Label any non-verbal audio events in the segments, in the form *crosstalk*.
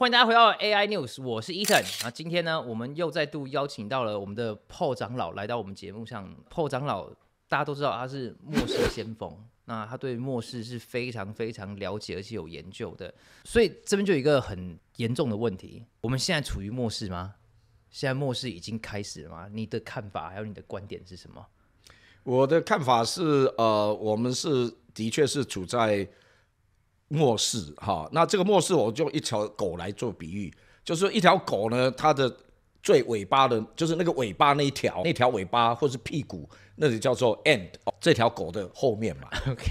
欢迎大家回到 AI News，我是伊 n 那今天呢，我们又再度邀请到了我们的炮长老来到我们节目上。炮长老大家都知道他是末世先锋，*laughs* 那他对末世是非常非常了解而且有研究的。所以这边就有一个很严重的问题：我们现在处于末世吗？现在末世已经开始了吗？你的看法还有你的观点是什么？我的看法是，呃，我们是的确是处在。末世哈，那这个末世，我用一条狗来做比喻，就是一条狗呢，它的最尾巴的，就是那个尾巴那一条，那条尾巴或是屁股，那就叫做 end 这条狗的后面嘛。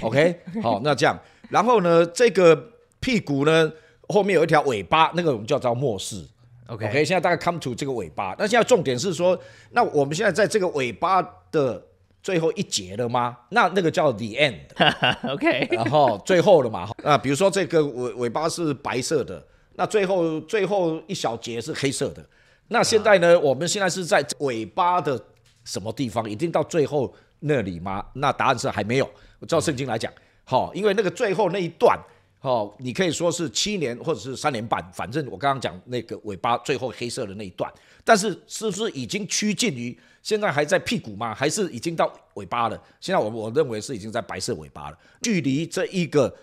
OK，好，那这样，然后呢，这个屁股呢后面有一条尾巴，那个我们叫做末世。OK，OK，现在大概 come to 这个尾巴，那现在重点是说，那我们现在在这个尾巴的。最后一节了吗？那那个叫 the end，OK。*laughs* 然后最后了嘛？那比如说这个尾尾巴是白色的，那最后最后一小节是黑色的。那现在呢？我们现在是在尾巴的什么地方？一定到最后那里吗？那答案是还没有。照圣经来讲，好，因为那个最后那一段，好，你可以说是七年或者是三年半，反正我刚刚讲那个尾巴最后黑色的那一段，但是是不是已经趋近于？现在还在屁股吗？还是已经到尾巴了？现在我我认为是已经在白色尾巴了，距离这一个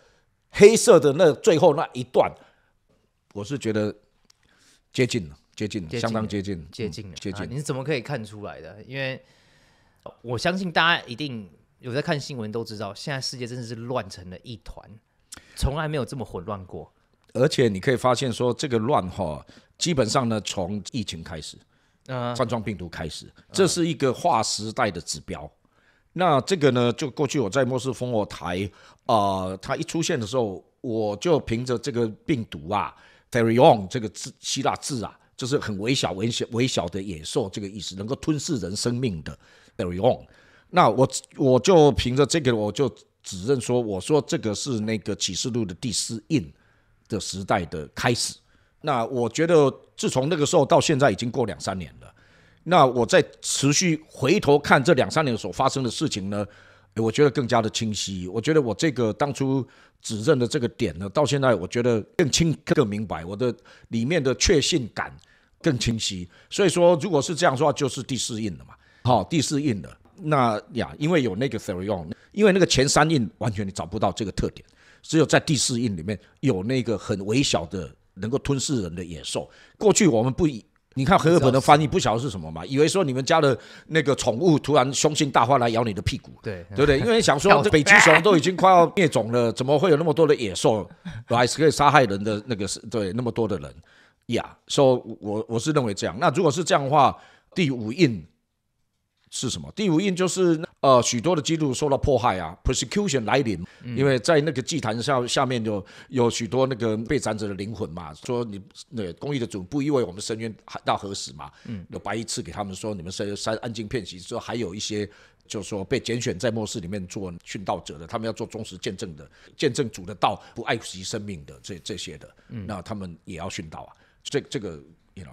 黑色的那最后那一段，我是觉得接近了，接近了，相当接近，接近了，接近。你是怎么可以看出来的？因为我相信大家一定有在看新闻都知道，现在世界真的是乱成了一团，从来没有这么混乱过。而且你可以发现说，这个乱哈，基本上呢，从疫情开始。冠状病毒开始，这是一个划时代的指标。那这个呢？就过去我在莫斯科台啊，它一出现的时候，我就凭着这个病毒啊，very own 这个字希腊字啊，就是很微小、微小、微小的野兽这个意思，能够吞噬人生命的 very own。那我我就凭着这个，我就指认说，我说这个是那个启示录的第四印的时代的开始。那我觉得，自从那个时候到现在已经过两三年了。那我在持续回头看这两三年所发生的事情呢，我觉得更加的清晰。我觉得我这个当初指认的这个点呢，到现在我觉得更清、更明白。我的里面的确信感更清晰。所以说，如果是这样说，就是第四印了嘛。好，第四印了。那呀，因为有那个 therion，因为那个前三印完全你找不到这个特点，只有在第四印里面有那个很微小的。能够吞噬人的野兽，过去我们不以，你看荷尔本的翻译不晓得是什么嘛，以为说你们家的那个宠物突然凶性大发来咬你的屁股，对对不对？因为想说 *laughs* 北极熊都已经快要灭种了，怎么会有那么多的野兽来可以杀害人的那个是？对，那么多的人呀，所以，我我是认为这样。那如果是这样的话，第五印。是什么？第五印就是呃，许多的基督受到迫害啊，persecution 来临，因为在那个祭坛下下面就有许多那个被斩者的灵魂嘛。说你那公益的主不因为我们深渊到何时嘛？嗯，有白衣赐给他们说你们三三安静片息。说还有一些就是说被拣选在末世里面做殉道者的，他们要做忠实见证的，见证主的道，不爱惜生命的这这些的，那他们也要殉道啊。这这个。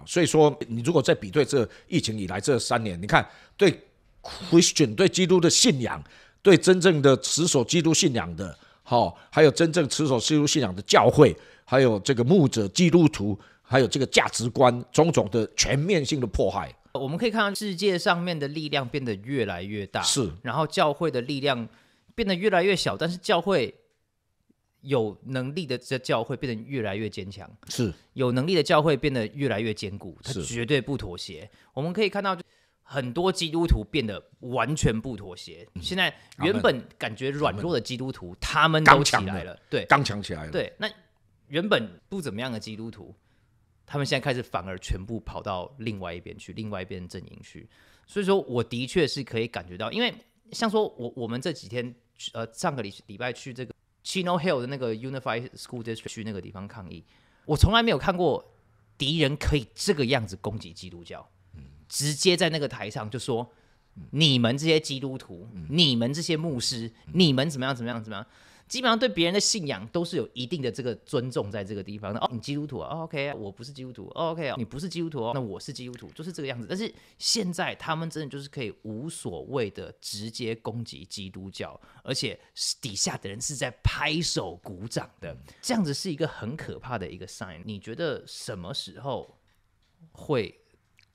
所以说，你如果在比对这疫情以来这三年，你看对 Christian 对基督的信仰，对真正的持守基督信仰的，好，还有真正持守基督信仰的教会，还有这个牧者、基督徒，还有这个价值观，种种的全面性的迫害，我们可以看到世界上面的力量变得越来越大，是，然后教会的力量变得越来越小，但是教会。有能力的这教会变得越来越坚强，是有能力的教会变得越来越坚固，它绝对不妥协。我们可以看到，很多基督徒变得完全不妥协。现在原本感觉软弱的基督徒，他们都起来了，对，刚强起来了，对。那原本不怎么样的基督徒，他们现在开始反而全部跑到另外一边去，另外一边阵营去。所以说，我的确是可以感觉到，因为像说，我我们这几天，呃，上个礼礼拜去这个。Chino Hill 的那个 Unified School District 去那个地方抗议，我从来没有看过敌人可以这个样子攻击基督教，直接在那个台上就说：“你们这些基督徒，你们这些牧师，你们怎么样？怎么样？怎么样？”基本上对别人的信仰都是有一定的这个尊重，在这个地方的哦，你基督徒啊，OK 我不是基督徒，OK 你不是基督徒哦，那我是基督徒，就是这个样子。但是现在他们真的就是可以无所谓的直接攻击基督教，而且底下的人是在拍手鼓掌的，这样子是一个很可怕的一个 sign。你觉得什么时候会？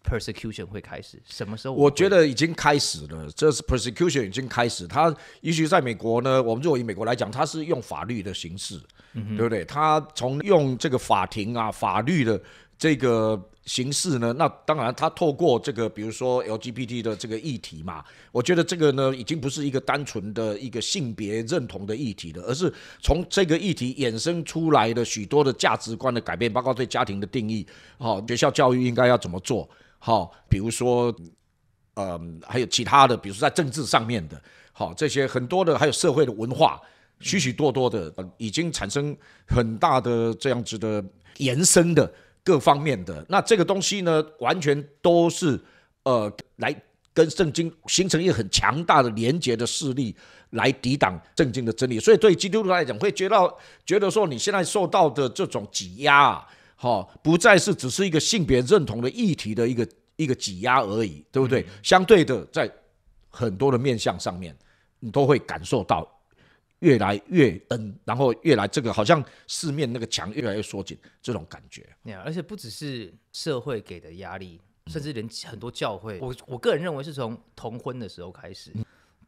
Persecution 会开始，什么时候？我觉得已经开始了，这是 Persecution 已经开始。他也许在美国呢，我们如果以美国来讲，他是用法律的形式，对不对？他从用这个法庭啊、法律的这个形式呢，那当然他透过这个，比如说 LGBT 的这个议题嘛，我觉得这个呢，已经不是一个单纯的一个性别认同的议题了，而是从这个议题衍生出来的许多的价值观的改变，包括对家庭的定义，好，学校教育应该要怎么做？好，比如说，呃，还有其他的，比如说在政治上面的，好，这些很多的，还有社会的文化，许许多多的，已经产生很大的这样子的延伸的各方面的。那这个东西呢，完全都是呃，来跟圣经形成一个很强大的连结的势力，来抵挡圣经的真理。所以对基督徒来讲，会觉得觉得说你现在受到的这种挤压啊。好，不再是只是一个性别认同的议题的一个一个挤压而已，对不对？相对的，在很多的面向上面，你都会感受到越来越恩，然后越来这个好像四面那个墙越来越缩紧这种感觉。而且不只是社会给的压力，甚至连很多教会，我我个人认为是从同婚的时候开始，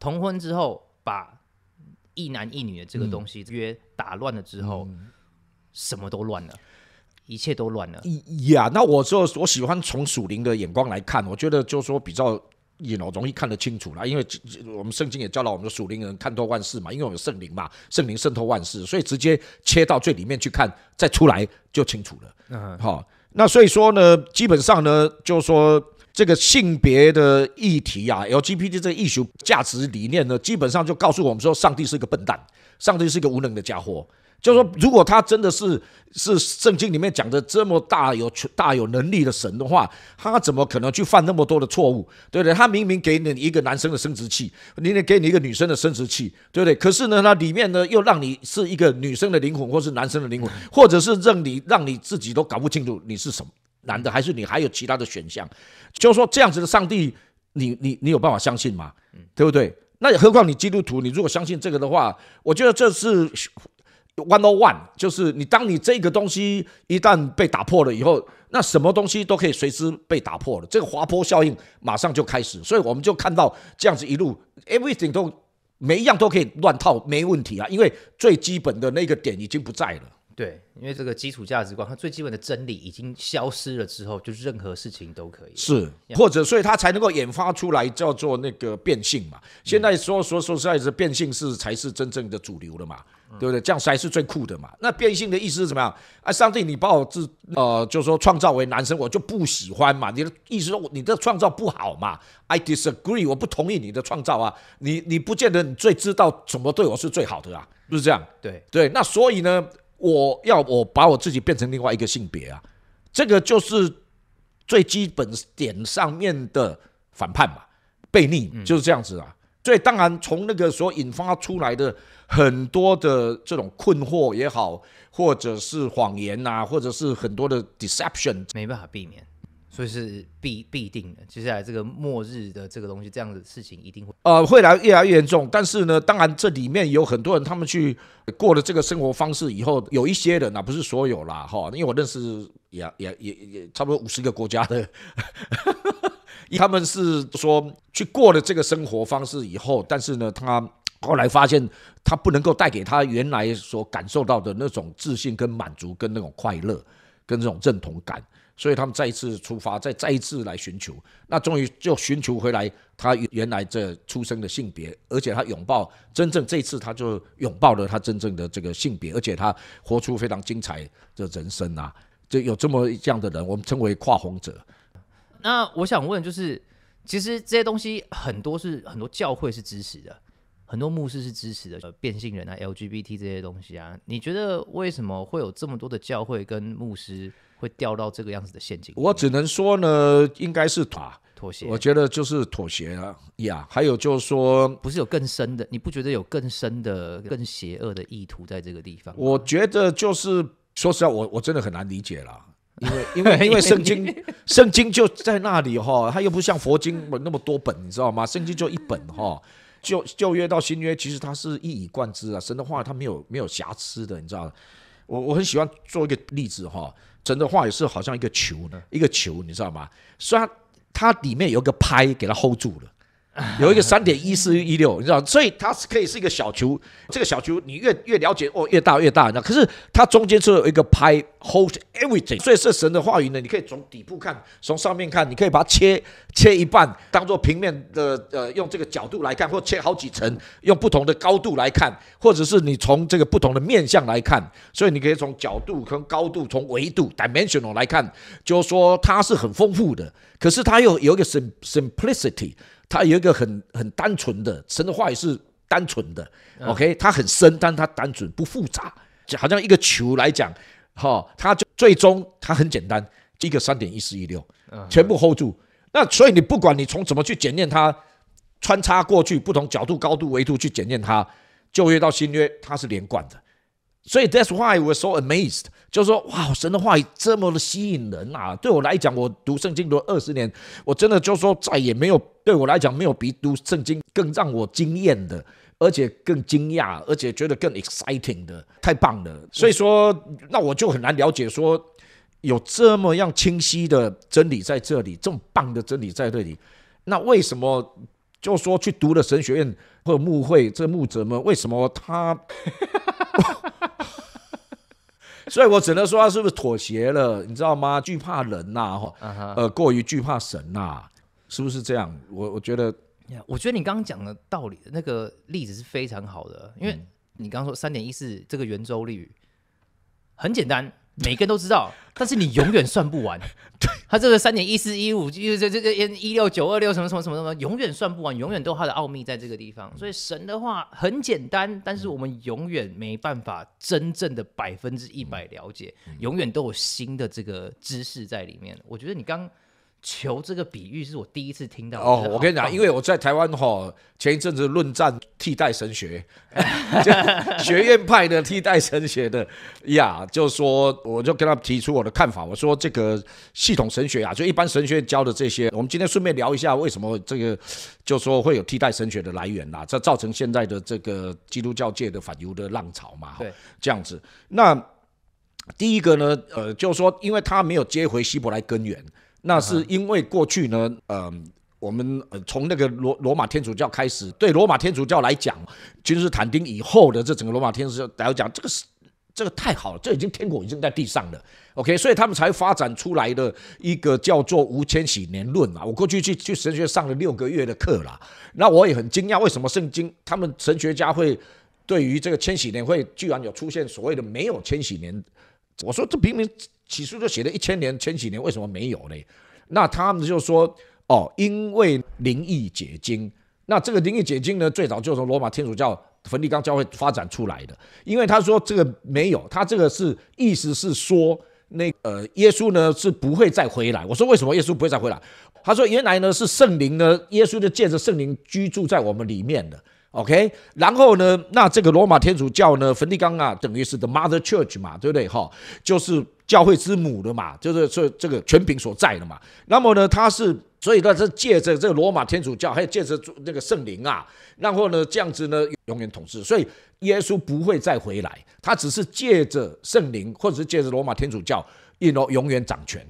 同婚之后把一男一女的这个东西约打乱了之后，什么都乱了。一切都乱了，呀！那我就我喜欢从属灵的眼光来看，我觉得就说比较也容易看得清楚啦，因为我们圣经也教导我们说属灵人看透万事嘛，因为我们有圣灵嘛，圣灵渗透万事，所以直接切到最里面去看，再出来就清楚了。嗯，好，那所以说呢，基本上呢，就是说这个性别的议题啊，LGBT 这个艺术价值理念呢，基本上就告诉我们说，上帝是个笨蛋，上帝是个无能的家伙。就说，如果他真的是是圣经里面讲的这么大有大有能力的神的话，他怎么可能去犯那么多的错误？对不对？他明明给你一个男生的生殖器，你得给你一个女生的生殖器，对不对？可是呢，那里面呢又让你是一个女生的灵魂，或是男生的灵魂，或者是让你让你自己都搞不清楚你是什么男的，还是你还有其他的选项。就是说，这样子的上帝，你你你有办法相信吗？对不对？那何况你基督徒，你如果相信这个的话，我觉得这是。One on one，就是你，当你这个东西一旦被打破了以后，那什么东西都可以随之被打破了。这个滑坡效应马上就开始，所以我们就看到这样子一路，everything 都每一样都可以乱套，没问题啊，因为最基本的那个点已经不在了。对，因为这个基础价值观，它最基本的真理已经消失了之后，就任何事情都可以是，或者所以它才能够演化出来叫做那个变性嘛。现在说说说实在，是变性是才是真正的主流了嘛，对不对？这样才是最酷的嘛。那变性的意思是怎么样？啊，上帝，你把我自呃，就是说创造为男生，我就不喜欢嘛。你的意思说，你的创造不好嘛？I disagree，我不同意你的创造啊。你你不见得你最知道怎么对我是最好的啊，不是这样？对对，那所以呢？我要我把我自己变成另外一个性别啊，这个就是最基本点上面的反叛嘛，悖逆就是这样子啊。所以当然从那个所引发出来的很多的这种困惑也好，或者是谎言啊，或者是很多的 deception，没办法避免。所以是必必定的，接下来这个末日的这个东西，这样的事情一定会呃会来越来越严重。但是呢，当然这里面有很多人，他们去过了这个生活方式以后，有一些人呢不是所有啦哈，因为我认识也也也也差不多五十个国家的，他们是说去过了这个生活方式以后，但是呢，他后来发现他不能够带给他原来所感受到的那种自信、跟满足、跟那种快乐、跟这种认同感。所以他们再一次出发，再再一次来寻求，那终于就寻求回来他原来这出生的性别，而且他拥抱真正这次他就拥抱了他真正的这个性别，而且他活出非常精彩的人生啊！就有这么这样的人，我们称为跨红者。那我想问，就是其实这些东西很多是很多教会是支持的，很多牧师是支持的，呃，变性人啊、LGBT 这些东西啊，你觉得为什么会有这么多的教会跟牧师？会掉到这个样子的陷阱。我只能说呢，应该是妥妥协。我觉得就是妥协了呀。还有就是说，不是有更深的？你不觉得有更深的、更邪恶的意图在这个地方？我觉得就是，说实话，我我真的很难理解了。因为因为因为圣经 *laughs* 圣经就在那里哈，它又不像佛经那么多本，你知道吗？圣经就一本哈，就旧约到新约，其实它是一以贯之啊。神的话它没有没有瑕疵的，你知道。我我很喜欢做一个例子哈。整个画也是好像一个球呢，一个球，你知道吗？虽然它里面有个拍给它 hold 住了。*laughs* 有一个三点一四一六，你知道，所以它是可以是一个小球。这个小球你越越了解，哦，越大越大。那可是它中间是有一个拍 hold everything，所以是神的话语呢。你可以从底部看，从上面看，你可以把它切切一半，当做平面的呃，用这个角度来看，或切好几层，用不同的高度来看，或者是你从这个不同的面向来看。所以你可以从角度、从高度、从维度 （dimensional） 来看，就是说它是很丰富的，可是它又有一个 simplicity。他有一个很很单纯的，神的话也是单纯的，OK，他很深，但他单纯不复杂，就好像一个球来讲，哈，就最终他很简单，一个三点一四一六，全部 hold 住。那所以你不管你从怎么去检验它，穿插过去不同角度、高度、维度去检验它，旧约到新约它是连贯的。所以 That's why we're so amazed。就是说哇，神的话语这么的吸引人啊！对我来讲，我读圣经读二十年，我真的就说再也没有对我来讲没有比读圣经更让我惊艳的，而且更惊讶，而且觉得更 exciting 的，太棒了。所以说，那我就很难了解，说有这么样清晰的真理在这里，这么棒的真理在这里，那为什么就说去读了神学院或者牧会这牧者们，为什么他？所以，我只能说，他是不是妥协了？你知道吗？惧怕人呐，哈，呃，过于惧怕神呐，是不是这样？我我觉得，我觉得你刚刚讲的道理，那个例子是非常好的，因为你刚刚说三点一四这个圆周率很简单。每个人都知道，但是你永远算不完。*laughs* 对，他这个三点一四一五，又这这这一六九二六什么什么什么什么，永远算不完，永远都它的奥秘在这个地方。所以神的话很简单，但是我们永远没办法真正的百分之一百了解，永远都有新的这个知识在里面。我觉得你刚。球这个比喻是我第一次听到哦，我跟你讲，因为我在台湾哈前一阵子论战替代神学，*laughs* 学院派的替代神学的呀，就是说我就跟他提出我的看法，我说这个系统神学啊，就一般神学教的这些，我们今天顺便聊一下为什么这个就说会有替代神学的来源啦，这造成现在的这个基督教界的反犹的浪潮嘛，对，这样子。那第一个呢，呃，就是说因为他没有接回希伯来根源。那是因为过去呢，嗯，我们呃从那个罗罗马天主教开始，对罗马天主教来讲，君士坦丁以后的这整个罗马天主教来讲，这个是这个太好了，这已经天国已经在地上了，OK，所以他们才发展出来的一个叫做无千禧年论嘛。我过去去去神学上了六个月的课了，那我也很惊讶，为什么圣经他们神学家会对于这个千禧年会居然有出现所谓的没有千禧年。我说这明明起诉就写了一千年，前几年为什么没有呢？那他们就说哦，因为灵异解经。那这个灵异解经呢，最早就从罗马天主教梵蒂冈教会发展出来的。因为他说这个没有，他这个是意思是说，那呃，耶稣呢是不会再回来。我说为什么耶稣不会再回来？他说原来呢是圣灵呢，耶稣就借着圣灵居住在我们里面的。OK，然后呢？那这个罗马天主教呢？梵蒂冈啊，等于是 the mother church 嘛，对不对？哈，就是教会之母的嘛，就是这这个权柄所在的嘛。那么呢，他是所以他是借着这个罗马天主教，还有借着那个圣灵啊，然后呢这样子呢永远统治。所以耶稣不会再回来，他只是借着圣灵，或者是借着罗马天主教，一后永远掌权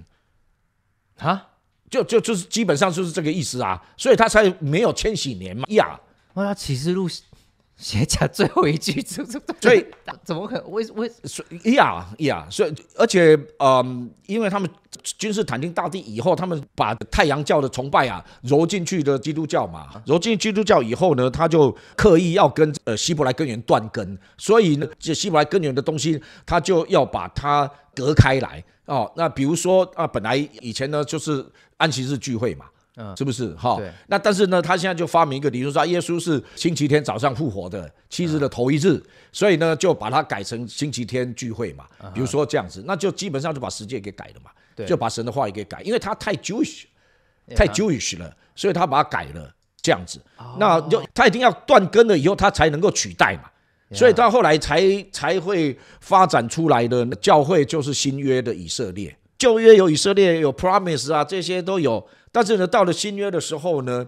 啊。就就就是基本上就是这个意思啊。所以他才没有千禧年嘛呀。我要启示录写下最后一句，这所以怎么可为为呀呀，所以而且嗯，因为他们君士坦丁大帝以后，他们把太阳教的崇拜啊揉进去的基督教嘛，揉进基督教以后呢，他就刻意要跟呃希伯来根源断根，所以呢，这希伯来根源的东西，他就要把它隔开来哦。那比如说啊，本来以前呢就是安息日聚会嘛。嗯，是不是哈？那但是呢，他现在就发明一个，比如说，耶稣是星期天早上复活的，七日的头一日，所以呢，就把它改成星期天聚会嘛。比如说这样子，那就基本上就把时间给改了嘛，就把神的话也给改，因为他太 Jewish，太 Jewish 了，所以他把它改了，这样子。那就他一定要断根了以后，他才能够取代嘛。所以到后来才才会发展出来的教会，就是新约的以色列。旧约有以色列有 Promise 啊，这些都有。但是呢，到了新约的时候呢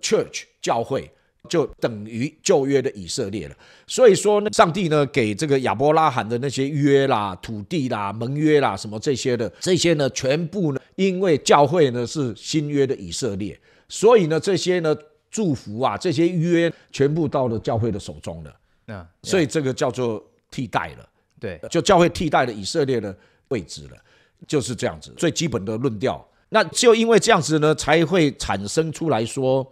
，Church 教会就等于旧约的以色列了。所以说呢，上帝呢给这个亚伯拉罕的那些约啦、土地啦、盟约啦什么这些的，这些呢全部呢，因为教会呢是新约的以色列，所以呢这些呢祝福啊、这些约全部到了教会的手中了。嗯，所以这个叫做替代了。对，就教会替代了以色列的位置了。就是这样子最基本的论调，那就因为这样子呢，才会产生出来说，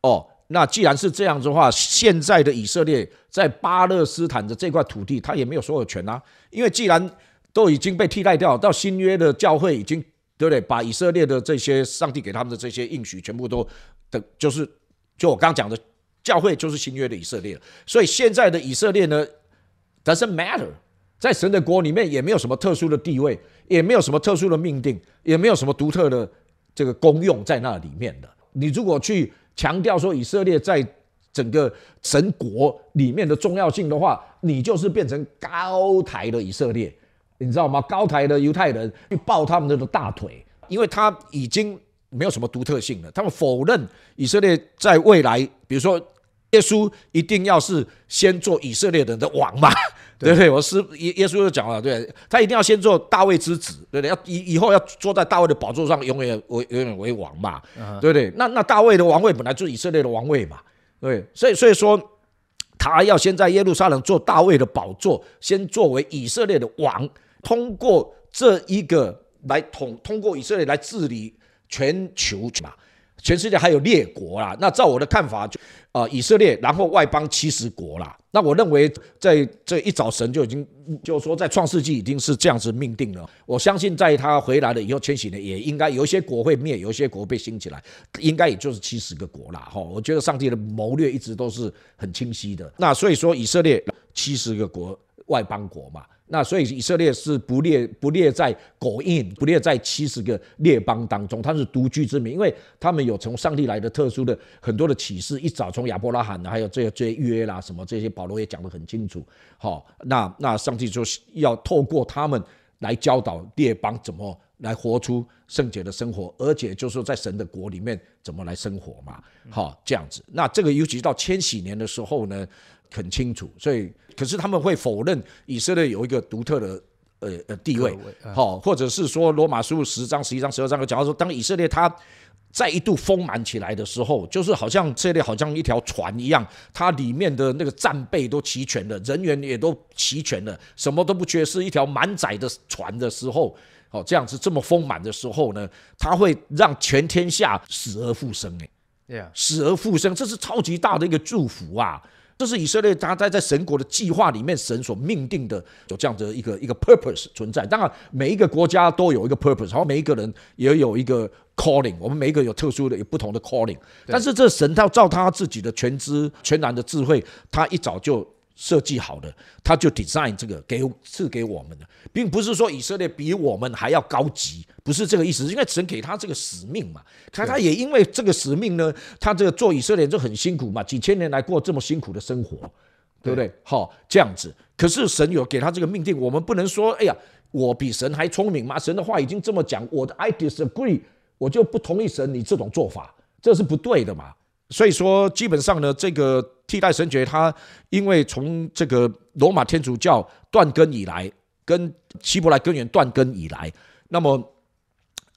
哦，那既然是这样子的话，现在的以色列在巴勒斯坦的这块土地，他也没有所有权啊，因为既然都已经被替代掉，到新约的教会已经，对不对？把以色列的这些上帝给他们的这些应许，全部都的，就是就我刚讲的，教会就是新约的以色列，所以现在的以色列呢，doesn't matter。在神的国里面也没有什么特殊的地位，也没有什么特殊的命定，也没有什么独特的这个功用在那里面的。你如果去强调说以色列在整个神国里面的重要性的话，你就是变成高台的以色列，你知道吗？高台的犹太人去抱他们的大腿，因为他已经没有什么独特性了。他们否认以色列在未来，比如说。耶稣一定要是先做以色列人的王嘛？*laughs* 对不对？我师耶耶稣又讲了，对，他一定要先做大卫之子，对对？要以以后要坐在大卫的宝座上，永远为永远为王嘛？对不对？那那大卫的王位本来就是以色列的王位嘛？对，所以所以说他要先在耶路撒冷做大卫的宝座，先作为以色列的王，通过这一个来统，通过以色列来治理全球嘛？全世界还有列国啦，那照我的看法，就啊，以色列，然后外邦七十国啦。那我认为在这一早神就已经就说在创世纪已经是这样子命定了。我相信在他回来了以后，千禧年也应该有一些国会灭，有一些国被兴起来，应该也就是七十个国啦。哈，我觉得上帝的谋略一直都是很清晰的。那所以说，以色列七十个国外邦国嘛。那所以以色列是不列不列在国印不列在七十个列邦当中，他是独居之民，因为他们有从上帝来的特殊的很多的启示，一早从亚伯拉罕还有这些这些约啦什么这些，保罗也讲得很清楚。好，那那上帝就是要透过他们来教导列邦怎么来活出圣洁的生活，而且就是说在神的国里面怎么来生活嘛。好，这样子。那这个尤其到千禧年的时候呢？很清楚，所以可是他们会否认以色列有一个独特的呃呃地位，好，或者是说罗马书十章、十一章、十二章都讲到说，当以色列它再一度丰满起来的时候，就是好像这里列好像一条船一样，它里面的那个战备都齐全了，人员也都齐全了，什么都不缺是一条满载的船的时候，哦，这样子这么丰满的时候呢，它会让全天下死而复生，哎，死而复生，这是超级大的一个祝福啊。这是以色列他在在神国的计划里面，神所命定的有这样的一个一个 purpose 存在。当然，每一个国家都有一个 purpose，然后每一个人也有一个 calling。我们每一个有特殊的、有不同的 calling。但是，这神要照他自己的全知全然的智慧，他一早就。设计好的，他就 design 这个给赐给我们的，并不是说以色列比我们还要高级，不是这个意思。因为神给他这个使命嘛，他他也因为这个使命呢，他这个做以色列就很辛苦嘛，几千年来过这么辛苦的生活，对不对？好，这样子。可是神有给他这个命令，我们不能说，哎呀，我比神还聪明嘛？神的话已经这么讲，我的 I disagree，我就不同意神你这种做法，这是不对的嘛。所以说，基本上呢，这个。替代神学，它因为从这个罗马天主教断根以来，跟希伯来根源断根以来，那么，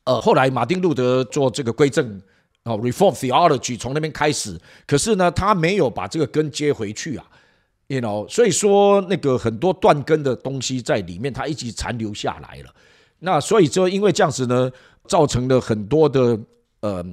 呃，后来马丁路德做这个归正啊 （Reform Theology），从那边开始，可是呢，他没有把这个根接回去啊，y o u know，所以说那个很多断根的东西在里面，它一直残留下来了。那所以就因为这样子呢，造成了很多的呃，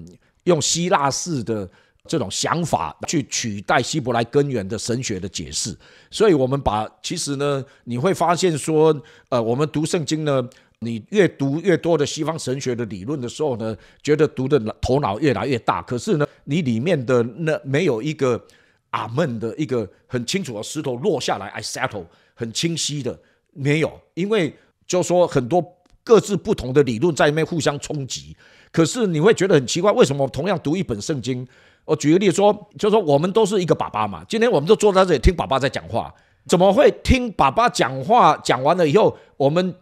用希腊式的。这种想法去取代希伯来根源的神学的解释，所以我们把其实呢，你会发现说，呃，我们读圣经呢，你越读越多的西方神学的理论的时候呢，觉得读的头脑越来越大，可是呢，你里面的那没有一个阿门的一个很清楚的石头落下来，I settle 很清晰的没有，因为就说很多各自不同的理论在里面互相冲击，可是你会觉得很奇怪，为什么同样读一本圣经？我举个例子说，就说我们都是一个爸爸嘛。今天我们都坐在这里听爸爸在讲话，怎么会听爸爸讲话讲完了以后，我们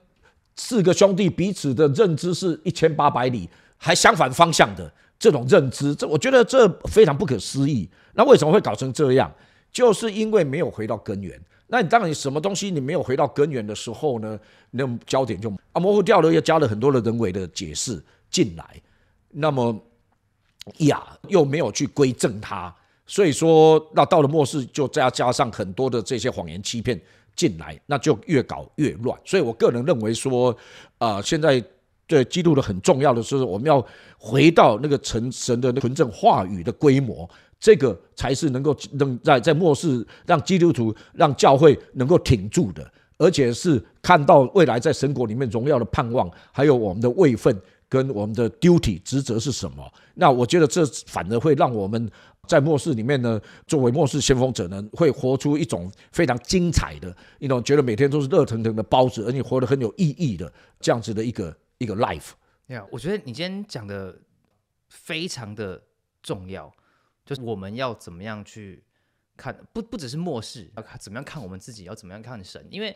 四个兄弟彼此的认知是一千八百里还相反方向的这种认知？这我觉得这非常不可思议。那为什么会搞成这样？就是因为没有回到根源。那你当你什么东西你没有回到根源的时候呢？那焦点就啊模糊掉了，又加了很多的人为的解释进来，那么。呀，又没有去归正他，所以说，那到了末世就再加上很多的这些谎言欺骗进来，那就越搞越乱。所以我个人认为说，啊，现在对基督的很重要的，是我们要回到那个成神的纯正话语的规模，这个才是能够能在在末世让基督徒、让教会能够挺住的，而且是看到未来在神国里面荣耀的盼望，还有我们的位分。跟我们的 duty 职责是什么？那我觉得这反而会让我们在末世里面呢，作为末世先锋者呢，会活出一种非常精彩的，一种觉得每天都是热腾腾的包子，而且活得很有意义的这样子的一个一个 life。对啊，我觉得你今天讲的非常的重要，就是我们要怎么样去看，不不只是末世，要怎么样看我们自己，要怎么样看神，因为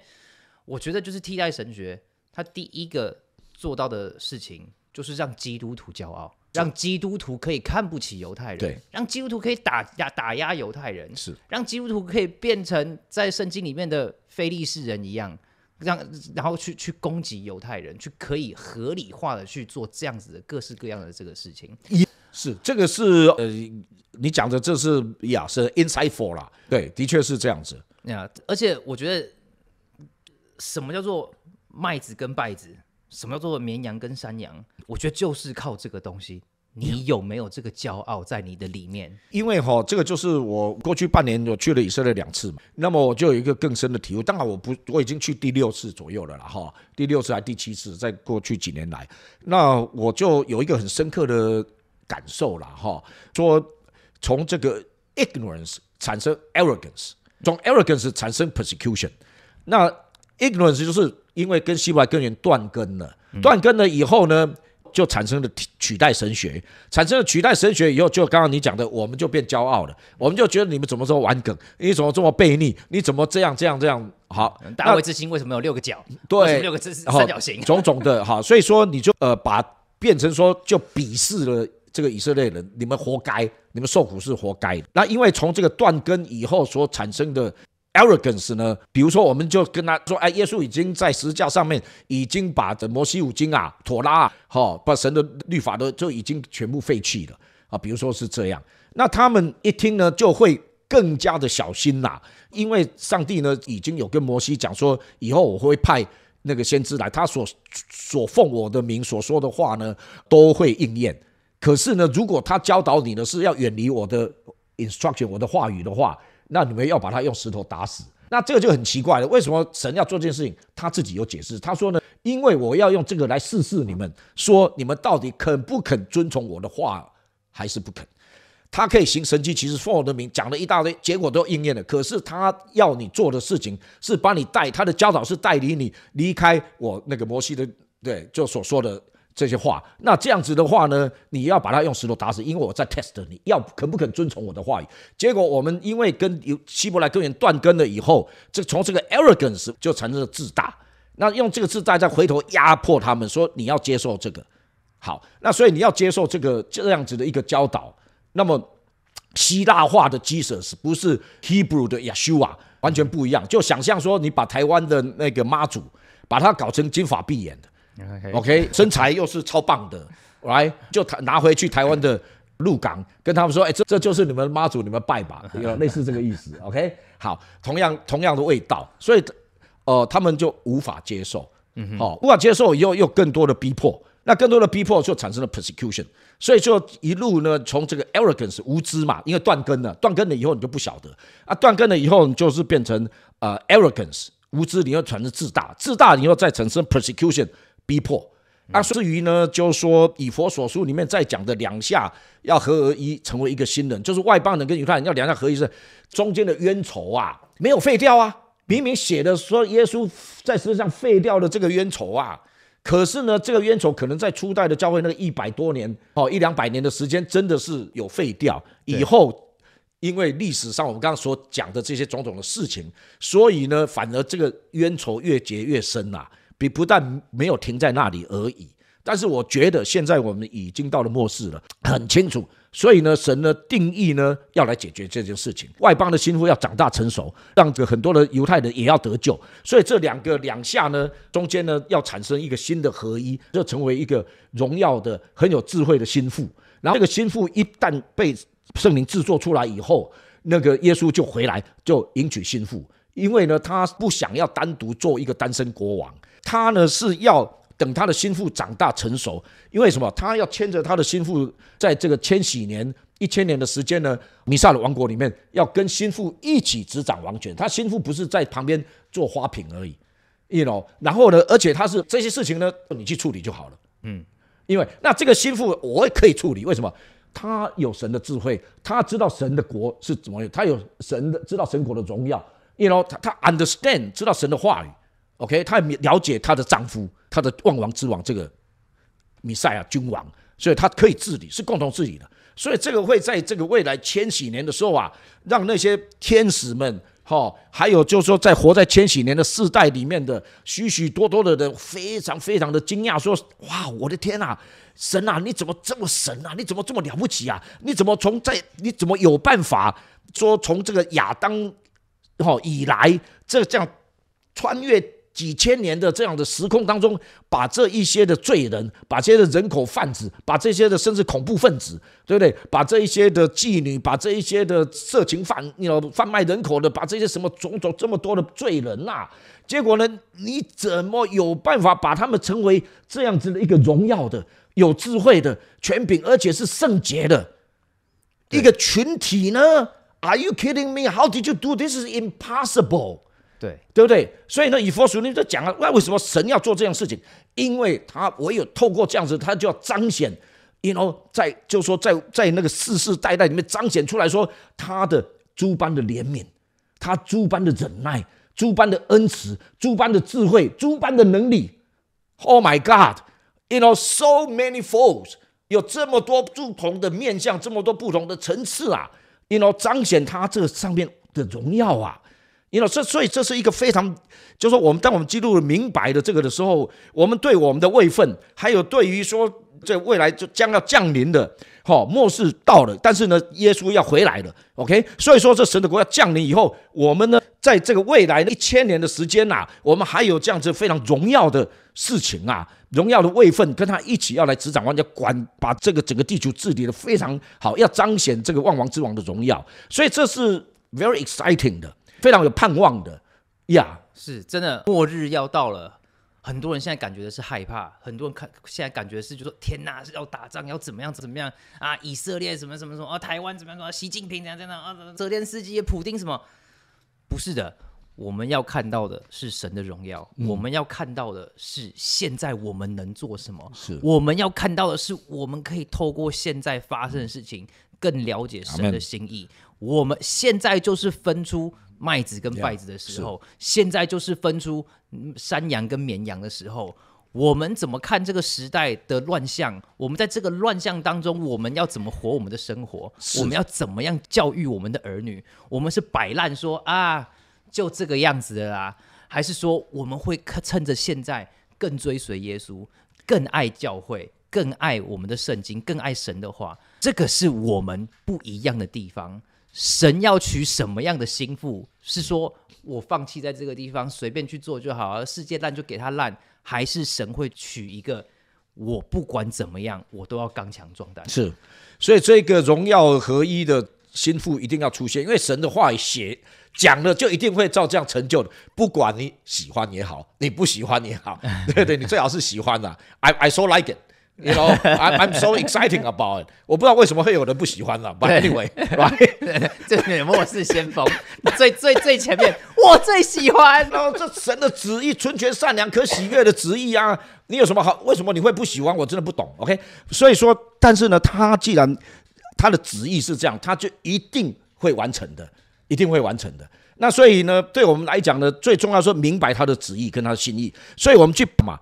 我觉得就是替代神学，他第一个做到的事情。就是让基督徒骄傲，让基督徒可以看不起犹太人，对，让基督徒可以打压打压犹太人，是，让基督徒可以变成在圣经里面的非利士人一样，让然后去去攻击犹太人，去可以合理化的去做这样子的各式各样的这个事情，是这个是呃，你讲的这是亚是 inside for 啦，对，的确是这样子呀，而且我觉得什么叫做麦子跟败子？什么叫做绵羊跟山羊？我觉得就是靠这个东西，你有没有这个骄傲在你的里面？因为哈，这个就是我过去半年我去了以色列两次嘛，那么我就有一个更深的体会。当然，我不我已经去第六次左右了了哈，第六次还第七次，在过去几年来，那我就有一个很深刻的感受了哈，说从这个 ignorance 产生 arrogance，从 arrogance 产生 persecution，那。Ignorance 就是因为跟希伯来根源断根了，断根了以后呢，就产生了取代神学，产生了取代神学以后，就刚刚你讲的，我们就变骄傲了，我们就觉得你们怎么这么玩梗，你怎么这么悖逆，你怎么这样这样这样？好，大卫之星为什么有六个角？对，六个字三角形，种种的哈，所以说你就呃把变成说就鄙视了这个以色列人，你们活该，你们受苦是活该。那因为从这个断根以后所产生的。arrogance 呢？比如说，我们就跟他说：“哎，耶稣已经在十字架上面，已经把这摩西五经啊、妥拉哈、把神的律法都就已经全部废弃了啊。”比如说是这样，那他们一听呢，就会更加的小心啦，因为上帝呢，已经有跟摩西讲说，以后我会派那个先知来，他所所奉我的名所说的话呢，都会应验。可是呢，如果他教导你的是要远离我的 instruction，我的话语的话，那你们要把他用石头打死，那这个就很奇怪了。为什么神要做这件事情？他自己有解释。他说呢，因为我要用这个来试试你们，说你们到底肯不肯遵从我的话，还是不肯。他可以行神迹，其实奉我的名讲了一大堆，结果都应验了。可是他要你做的事情是把你带，他的教导是带领你离开我那个摩西的，对，就所说的。这些话，那这样子的话呢？你要把他用石头打死，因为我在 test，你要肯不肯遵从我的话语？结果我们因为跟由希伯来根源断根了以后，这从这个 arrogance 就生了自大。那用这个自大再回头压迫他们，说你要接受这个。好，那所以你要接受这个这样子的一个教导。那么希腊化的 Jesus 不是 Hebrew 的亚修 a 完全不一样。就想象说，你把台湾的那个妈祖，把它搞成金发碧眼的。OK，身材又是超棒的，来就拿回去台湾的鹿港，跟他们说，哎，这这就是你们妈祖，你们拜吧，类似这个意思。OK，好，同样同样的味道，所以呃，他们就无法接受，嗯，无法接受以后又更多的逼迫，那更多的逼迫就产生了 persecution，所以就一路呢，从这个 arrogance 无知嘛，因为断根了，断根了以后你就不晓得啊，断根了以后你就是变成呃 arrogance 无知，你要产生自大，自大以后再产生 persecution。逼迫啊！至于呢，就是说以佛所书里面再讲的两下要合而一，成为一个新人，就是外邦人跟犹太人要两下合一，是中间的冤仇啊，没有废掉啊。明明写的说耶稣在身上废掉了这个冤仇啊，可是呢，这个冤仇可能在初代的教会那个一百多年哦，一两百年的时间，真的是有废掉。以后因为历史上我们刚刚所讲的这些种种的事情，所以呢，反而这个冤仇越结越深啊。你不但没有停在那里而已，但是我觉得现在我们已经到了末世了，很清楚。所以呢，神呢定义呢要来解决这件事情，外邦的心腹要长大成熟，让这很多的犹太人也要得救。所以这两个两下呢中间呢要产生一个新的合一，就成为一个荣耀的、很有智慧的心腹。然后这个心腹一旦被圣灵制作出来以后，那个耶稣就回来就迎娶心腹，因为呢他不想要单独做一个单身国王。他呢是要等他的心腹长大成熟，因为什么？他要牵着他的心腹，在这个千禧年一千年的时间呢，米撒的王国里面要跟心腹一起执掌王权。他心腹不是在旁边做花瓶而已，you know。然后呢，而且他是这些事情呢，你去处理就好了。嗯，因为那这个心腹我也可以处理，为什么？他有神的智慧，他知道神的国是怎么，他有神的知道神国的荣耀，you know。他他 understand 知道神的话语。OK，她了解她的丈夫，她的万王之王这个米赛亚君王，所以她可以治理，是共同治理的。所以这个会在这个未来千禧年的时候啊，让那些天使们哈，还有就是说，在活在千禧年的世代里面的许许多多的人，非常非常的惊讶，说：“哇，我的天呐，神呐，你怎么这么神啊？你怎么这么了不起啊？你怎么从在？你怎么有办法说从这个亚当哈以来，这这样穿越？”几千年的这样的时空当中，把这一些的罪人，把这些的人口贩子，把这些的甚至恐怖分子，对不对？把这一些的妓女，把这一些的色情贩，你知贩卖人口的，把这些什么种种这么多的罪人呐？结果呢？你怎么有办法把他们成为这样子的一个荣耀的、有智慧的、权柄，而且是圣洁的一个群体呢？Are you kidding me? How did you do? This is impossible. 对对不对？所以呢，以佛书，你都讲了，那为什么神要做这样事情？因为他唯有透过这样子，他就要彰显，you know，在就说在在那个世世代代里面彰显出来说他的诸般的怜悯，他诸般的忍耐，诸般的恩慈，诸般的智慧，诸般的能力。Oh my God，you know so many folds，有这么多不同的面向，这么多不同的层次啊，you know，彰显他这上面的荣耀啊。你知道，这所以这是一个非常，就是说，我们当我们记录明白的这个的时候，我们对我们的位分，还有对于说这未来就将要降临的哈末世到了，但是呢，耶稣要回来了，OK。所以说，这神的国要降临以后，我们呢，在这个未来一千年的时间呐，我们还有这样子非常荣耀的事情啊，荣耀的位分，跟他一起要来执掌王家，管把这个整个地球治理的非常好，要彰显这个万王之王的荣耀。所以这是 very exciting 的。非常有盼望的呀，是真的末日要到了，很多人现在感觉的是害怕，很多人看现在感觉是就说天哪，是要打仗，要怎么样怎么样啊？以色列什么什么什么啊？台湾怎么样？习近平怎样怎样啊？泽连斯基、普丁什么？不是的，我们要看到的是神的荣耀，我们要看到的是现在我们能做什么？是我们要看到的是我们可以透过现在发生的事情，更了解神的心意。我们现在就是分出。麦子跟稗子的时候，现在就是分出山羊跟绵羊的时候。我们怎么看这个时代的乱象？我们在这个乱象当中，我们要怎么活我们的生活？我们要怎么样教育我们的儿女？我们是摆烂说啊，就这个样子的啦，还是说我们会趁着现在更追随耶稣，更爱教会，更爱我们的圣经，更爱神的话？这个是我们不一样的地方。神要取什么样的心腹？是说我放弃在这个地方随便去做就好，而世界烂就给他烂，还是神会取一个我不管怎么样我都要刚强壮胆？是，所以这个荣耀合一的心腹一定要出现，因为神的话写讲了，就一定会照这样成就的。不管你喜欢也好，你不喜欢也好，*laughs* 对对，你最好是喜欢的。I I so like it。You know, I'm I'm so exciting about. it。我不知道为什么会有人不喜欢了。But anyway, *laughs* right? *laughs* 这末世先锋，最 *laughs* 最最前面，我最喜欢。然后这神的旨意，纯全善良可喜悦的旨意啊！你有什么好？为什么你会不喜欢？我真的不懂。OK？所以说，但是呢，他既然他的旨意是这样，他就一定会完成的，一定会完成的。那所以呢，对我们来讲呢，最重要说明白他的旨意跟他的心意。所以我们去嘛。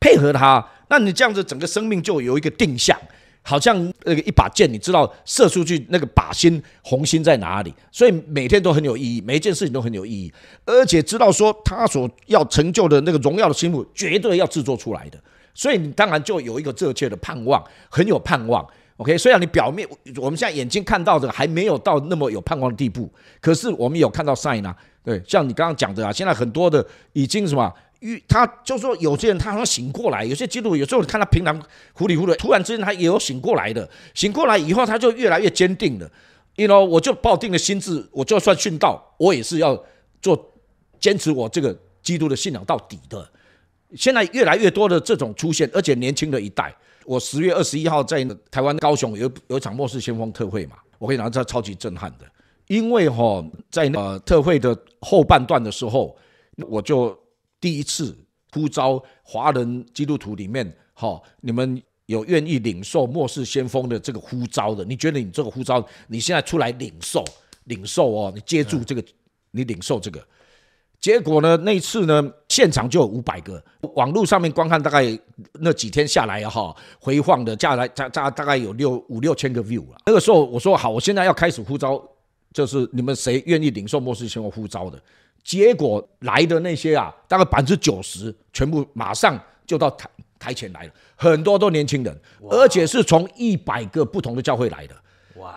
配合他，那你这样子整个生命就有一个定向，好像那个一把剑，你知道射出去那个靶心红心在哪里，所以每天都很有意义，每一件事情都很有意义，而且知道说他所要成就的那个荣耀的心目绝对要制作出来的，所以你当然就有一个热切的盼望，很有盼望。OK，虽然你表面我们现在眼睛看到的还没有到那么有盼望的地步，可是我们有看到赛呢，对，像你刚刚讲的啊，现在很多的已经什么。遇他就说，有些人他好像醒过来，有些基督徒有时候你看他平常糊里糊涂，突然之间他也有醒过来的，醒过来以后他就越来越坚定了。一为我就抱定了心智，我就算殉道，我也是要做坚持我这个基督的信仰到底的。现在越来越多的这种出现，而且年轻的一代，我十月二十一号在台湾高雄有有一场末世先锋特会嘛，我可以讲这超级震撼的，因为哈在呃特会的后半段的时候，我就。第一次呼召华人基督徒里面，哈，你们有愿意领受末世先锋的这个呼召的？你觉得你这个呼召，你现在出来领受，领受哦，你接住这个，你领受这个。结果呢，那一次呢，现场就有五百个，网络上面观看大概那几天下来呀，哈，回放的下来大大大概有六五六千个 view 了。那个时候我说好，我现在要开始呼召，就是你们谁愿意领受末世先锋呼召的？结果来的那些啊，大概百分之九十全部马上就到台台前来了，很多都年轻人，而且是从一百个不同的教会来的，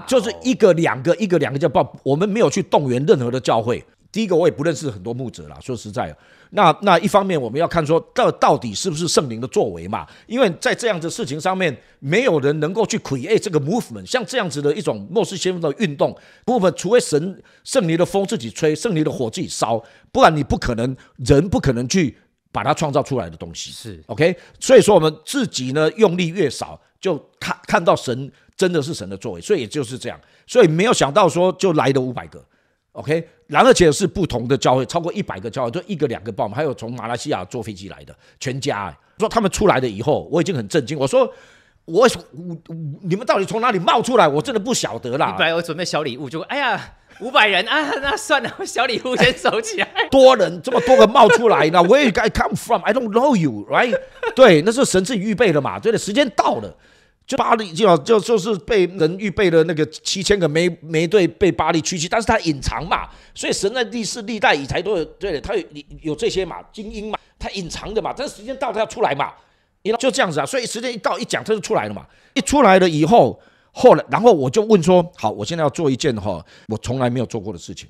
就是一个两个一个两个就报，我们没有去动员任何的教会。第一个我也不认识很多牧者啦，说实在，那那一方面我们要看说，到到底是不是圣灵的作为嘛？因为在这样的事情上面，没有人能够去 create 这个 movement，像这样子的一种末世先锋的运动 movement，除非神圣灵的风自己吹，圣灵的火自己烧，不然你不可能，人不可能去把它创造出来的东西。是 OK，所以说我们自己呢用力越少，就看看到神真的是神的作为，所以也就是这样，所以没有想到说就来的五百个。OK，然而且是不同的教会，超过一百个教会，就一个两个报名，还有从马来西亚坐飞机来的，全家说他们出来的以后，我已经很震惊，我说我我你们到底从哪里冒出来？我真的不晓得啦。本来我准备小礼物，就哎呀五百人啊，那算了，小礼物先收起来。*laughs* 多人这么多个冒出来，那 Where I come from，I don't know you，right？对，那是神自己预备的嘛，对的，时间到了。就巴黎就就就是被人预备的那个七千个没没队被巴黎驱去，但是他隐藏嘛，所以神在历史历代以才都有对，他有有这些嘛，精英嘛，他隐藏的嘛，但时间到他要出来嘛，你就这样子啊，所以时间一到一讲他就出来了嘛，一出来了以后，后来然后我就问说，好，我现在要做一件哈，我从来没有做过的事情，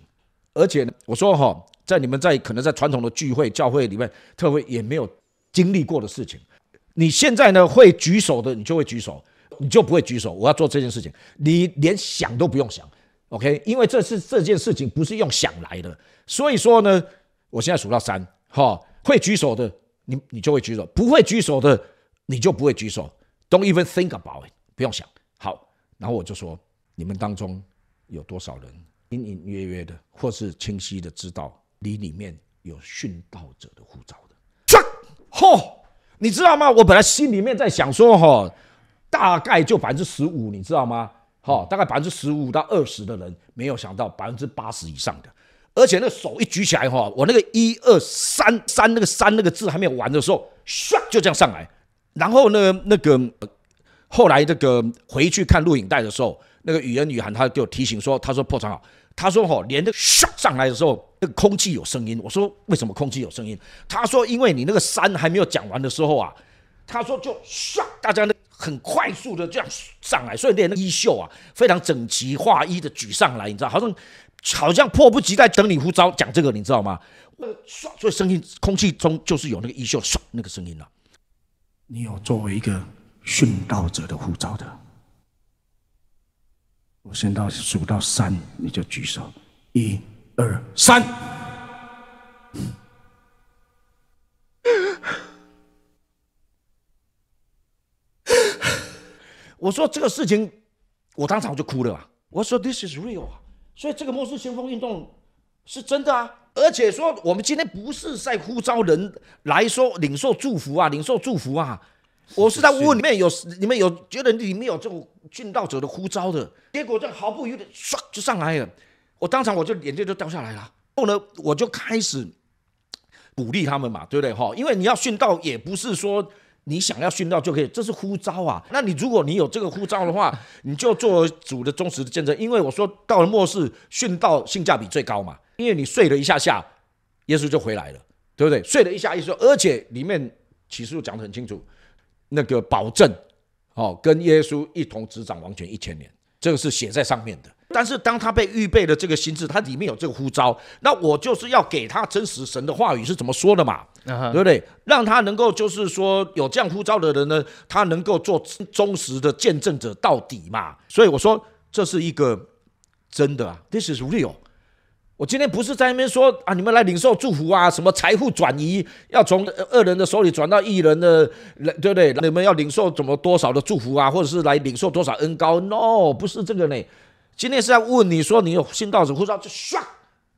而且我说哈，在你们在可能在传统的聚会教会里面，特会也没有经历过的事情。你现在呢？会举手的，你就会举手；你就不会举手。我要做这件事情，你连想都不用想，OK？因为这是这件事情不是用想来的，所以说呢，我现在数到三，哈，会举手的，你你就会举手；不会举手的，你就不会举手。Don't even think about it，不用想。好，然后我就说，你们当中有多少人隐隐约约的，或是清晰的知道你里面有殉道者的护照的？嚯！你知道吗？我本来心里面在想说哈，大概就百分之十五，你知道吗？哈，大概百分之十五到二十的人没有想到百分之八十以上的，而且那个手一举起来哈，我那个一二三三那个三那个字还没有完的时候，唰就这样上来，然后呢那个后来这个回去看录影带的时候，那个雨恩雨涵他就提醒说，他说破产了。他说：“哦，连那唰上来的时候，那个空气有声音。”我说：“为什么空气有声音？”他说：“因为你那个山还没有讲完的时候啊。”他说：“就唰，大家那很快速的这样上来，所以连那衣袖啊，非常整齐划一的举上来，你知道，好像好像迫不及待等你呼召讲这个，你知道吗？唰，所以声音空气中就是有那个衣袖唰那个声音了。你有作为一个殉道者的呼召的。”我先到数到三，你就举手。一、二、三。我说这个事情，我当场就哭了。我说 This is real 所以这个末世先锋运动是真的啊！而且说，我们今天不是在呼召人来说领受祝福啊，领受祝福啊。我是在屋里面，有你们有觉得里面有这种殉道者的呼召的，结果这毫不犹豫的唰就上来了，我当场我就眼泪就掉下来了。后呢，我就开始鼓励他们嘛，对不对哈？因为你要殉道也不是说你想要殉道就可以，这是呼召啊。那你如果你有这个呼召的话，*laughs* 你就做主的忠实的见证。因为我说到了末世殉道性价比最高嘛，因为你睡了一下下，耶稣就回来了，对不对？睡了一下耶稣，而且里面启示录讲得很清楚。那个保证，哦，跟耶稣一同执掌王权一千年，这个是写在上面的。但是当他被预备了这个心智，它里面有这个呼召，那我就是要给他真实神的话语是怎么说的嘛，对不对？让他能够就是说有这样呼召的人呢，他能够做忠实的见证者到底嘛。所以我说这是一个真的啊，This is real。我今天不是在那边说啊，你们来领受祝福啊，什么财富转移要从二人的手里转到一人的，对不对？你们要领受怎么多少的祝福啊，或者是来领受多少恩高 n o 不是这个呢。今天是在问你说你有新到的护照，就唰，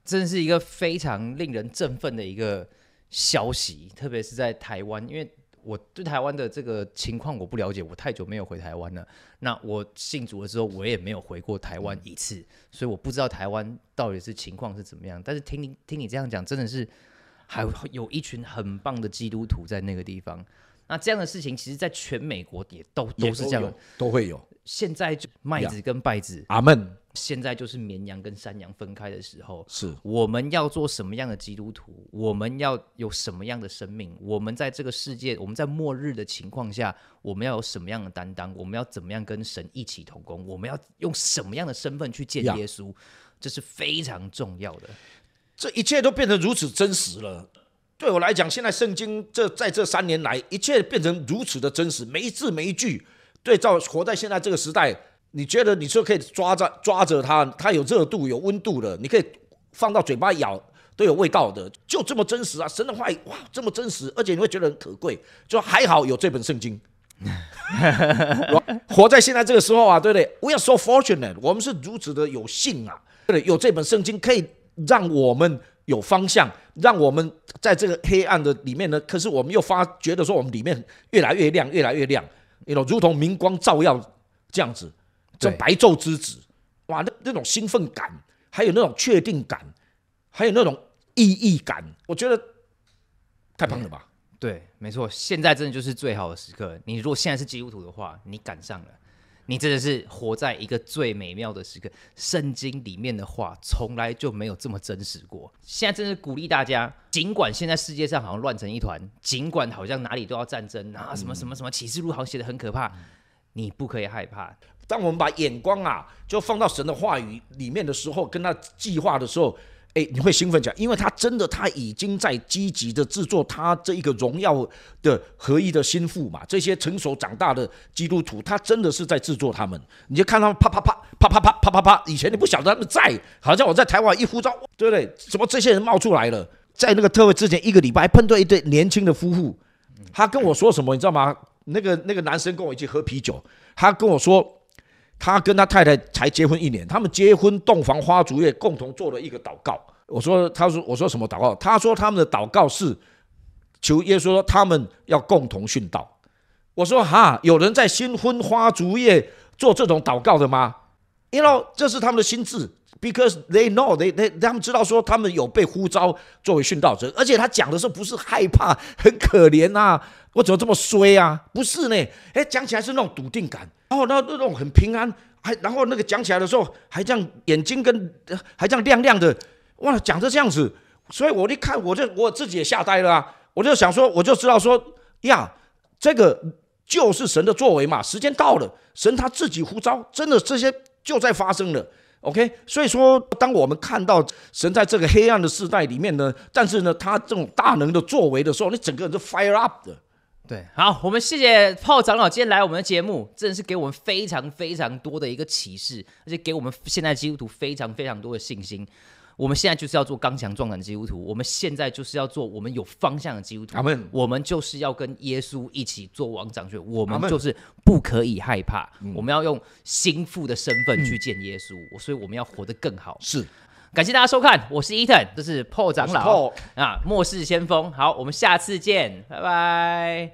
真是一个非常令人振奋的一个消息，特别是在台湾，因为。我对台湾的这个情况我不了解，我太久没有回台湾了。那我信主的时候，我也没有回过台湾一次，所以我不知道台湾到底是情况是怎么样。但是听听你这样讲，真的是还有一群很棒的基督徒在那个地方。那这样的事情，其实，在全美国也都都是这样，都会有。现在就麦子跟稗子，阿门。现在就是绵羊跟山羊分开的时候。是，我们要做什么样的基督徒？我们要有什么样的生命？我们在这个世界，我们在末日的情况下，我们要有什么样的担当？我们要怎么样跟神一起同工？我们要用什么样的身份去见耶稣？这是非常重要的。这一切都变成如此真实了。对我来讲，现在圣经这在这三年来，一切变成如此的真实，每一字每一句。对照活在现在这个时代，你觉得你就可以抓着抓着它，它有热度有温度的，你可以放到嘴巴咬都有味道的，就这么真实啊！神的话哇，这么真实，而且你会觉得很可贵，就还好有这本圣经。*laughs* 活在现在这个时候啊，对不对？We are so fortunate，我们是如此的有幸啊，对，有这本圣经可以让我们有方向，让我们在这个黑暗的里面呢，可是我们又发觉得说我们里面越来越亮，越来越亮。那种如同明光照耀这样子，这白昼之子，哇，那那种兴奋感，还有那种确定感，还有那种意义感，我觉得太棒了吧？对，没错，现在真的就是最好的时刻。你如果现在是基督徒的话，你赶上了。你真的是活在一个最美妙的时刻。圣经里面的话，从来就没有这么真实过。现在真是鼓励大家，尽管现在世界上好像乱成一团，尽管好像哪里都要战争啊，什么什么什么，启示录好像写的很可怕，你不可以害怕。当我们把眼光啊，就放到神的话语里面的时候，跟他计划的时候。哎，你会兴奋起来，因为他真的，他已经在积极的制作他这一个荣耀的合一的心腹嘛。这些成熟长大的基督徒，他真的是在制作他们。你就看他们啪啪啪啪啪啪啪啪啪。以前你不晓得他们在，好像我在台湾一呼召，对不对？怎么这些人冒出来了？在那个特会之前一个礼拜，碰到一对年轻的夫妇，他跟我说什么，你知道吗？那个那个男生跟我一起喝啤酒，他跟我说。他跟他太太才结婚一年，他们结婚洞房花烛夜共同做了一个祷告。我说，他说，我说什么祷告？他说他们的祷告是求耶稣，他们要共同殉道。我说哈，有人在新婚花烛夜做这种祷告的吗？因为这是他们的心智，Because they know they they 他们知道说他们有被呼召作为殉道者，而且他讲的时候不是害怕，*laughs* 很可怜呐，我怎么这么衰啊？不是呢，哎，讲起来是那种笃定感，然后那那种很平安，还然后那个讲起来的时候还这样眼睛跟还这样亮亮的，哇，讲的这样子，所以我一看我就我自己也吓呆了啊，我就想说我就知道说呀，这个就是神的作为嘛，时间到了，神他自己呼召，真的这些就在发生了。OK，所以说，当我们看到神在这个黑暗的时代里面呢，但是呢，他这种大能的作为的时候，你整个人就 fire up 的。对，好，我们谢谢炮长老今天来我们的节目，真的是给我们非常非常多的一个启示，而且给我们现在基督徒非常非常多的信心。我们现在就是要做刚强壮胆的基督徒，我们现在就是要做我们有方向的基督徒。我们我们就是要跟耶稣一起做王掌权，我们就是不可以害怕。我们要用心腹的身份去见耶稣，所以我们要活得更好。是，感谢大家收看，我是伊藤，这是破长老啊，末世先锋。好，我们下次见，拜拜。